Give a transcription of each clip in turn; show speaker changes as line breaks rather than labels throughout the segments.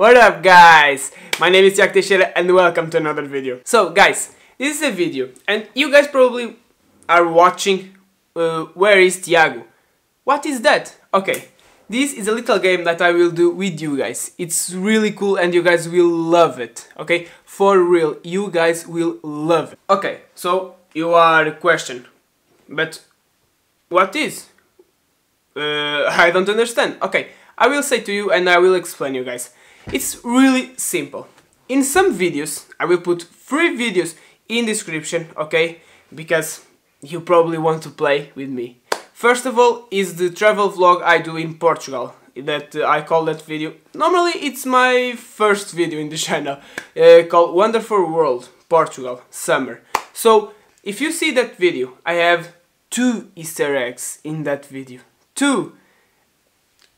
What up guys? My name is Jack Teixeira and welcome to another video. So guys, this is a video and you guys probably are watching uh, where is Tiago? What is that? Okay, this is a little game that I will do with you guys. It's really cool and you guys will love it, okay? For real, you guys will love it. Okay, so you are a question, but what is? Uh, I don't understand. Okay, I will say to you and I will explain you guys. It's really simple. In some videos, I will put free videos in description, okay? Because you probably want to play with me. First of all is the travel vlog I do in Portugal that uh, I call that video. Normally it's my first video in the channel uh, called Wonderful World Portugal Summer. So if you see that video, I have two easter eggs in that video. Two!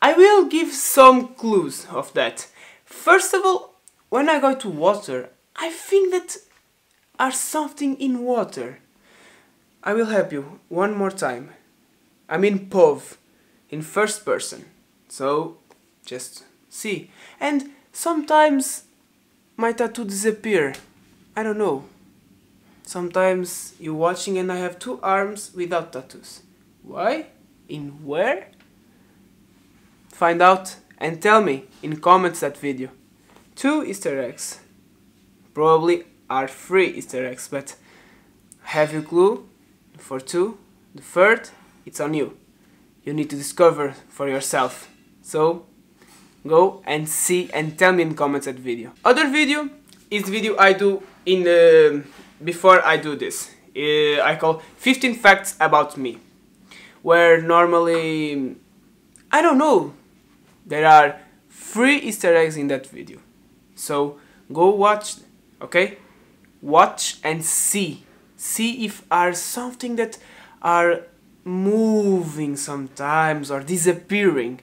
I will give some clues of that. First of all, when I go to water, I think that are something in water. I will help you one more time. I'm in POV, in first person. So, just see. And sometimes my tattoo disappear. I don't know. Sometimes you're watching and I have two arms without tattoos. Why? In where? Find out and tell me in comments that video. Two easter eggs. Probably are three easter eggs, but have you clue for two? The third, it's on you. You need to discover for yourself. So, go and see and tell me in comments that video. Other video is the video I do in the, uh, before I do this. Uh, I call 15 facts about me where normally I don't know there are free easter eggs in that video. So go watch, okay? Watch and see. See if are something that are moving sometimes or disappearing.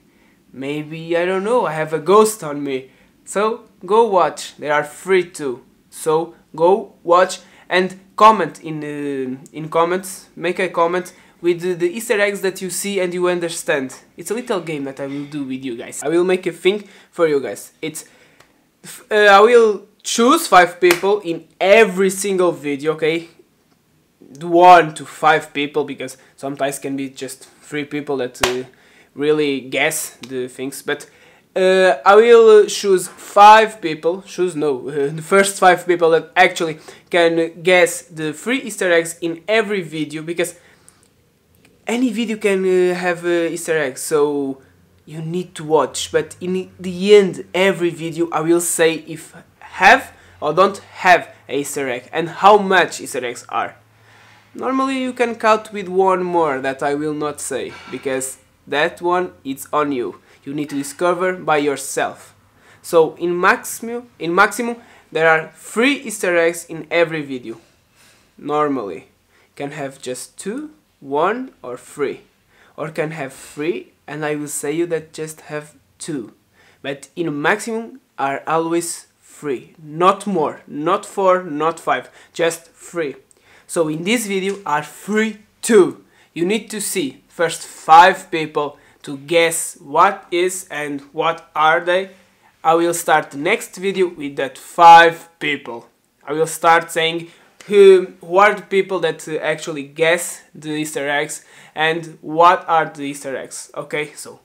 Maybe, I don't know, I have a ghost on me. So go watch, they are free too. So go watch and comment in, uh, in comments, make a comment with the, the easter eggs that you see and you understand. It's a little game that I will do with you guys. I will make a thing for you guys. It's uh, I will choose five people in every single video, okay? One to five people because sometimes can be just three people that uh, really guess the things, but uh, I will choose five people, choose no, uh, the first five people that actually can guess the three easter eggs in every video because any video can uh, have uh, easter eggs so you need to watch but in the end every video I will say if have or don't have a easter egg and how much easter eggs are normally you can count with one more that I will not say because that one it's on you you need to discover by yourself so in maximum in maximum there are three easter eggs in every video normally can have just two one or three or can have three and I will say you that just have two but in maximum are always three not more not four not five just three so in this video are three two you need to see first five people to guess what is and what are they I will start the next video with that five people I will start saying who who are the people that uh, actually guess the Easter eggs and what are the Easter eggs. Okay, so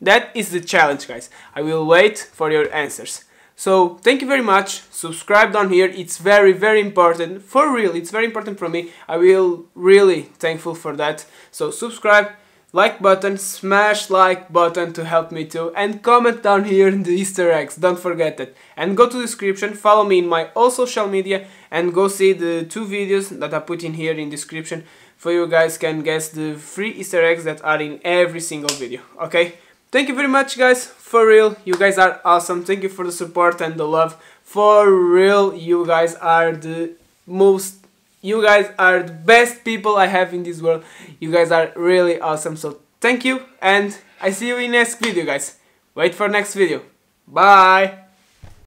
that is the challenge, guys. I will wait for your answers. So thank you very much. Subscribe down here. It's very, very important. For real, it's very important for me. I will really thankful for that. So subscribe like button, smash like button to help me too and comment down here in the easter eggs, don't forget it, And go to description, follow me in my all social media and go see the two videos that I put in here in description for you guys can guess the free easter eggs that are in every single video, okay? Thank you very much guys, for real, you guys are awesome, thank you for the support and the love, for real, you guys are the most you guys are the best people I have in this world. You guys are really awesome. So thank you and I see you in next video guys. Wait for next video. Bye.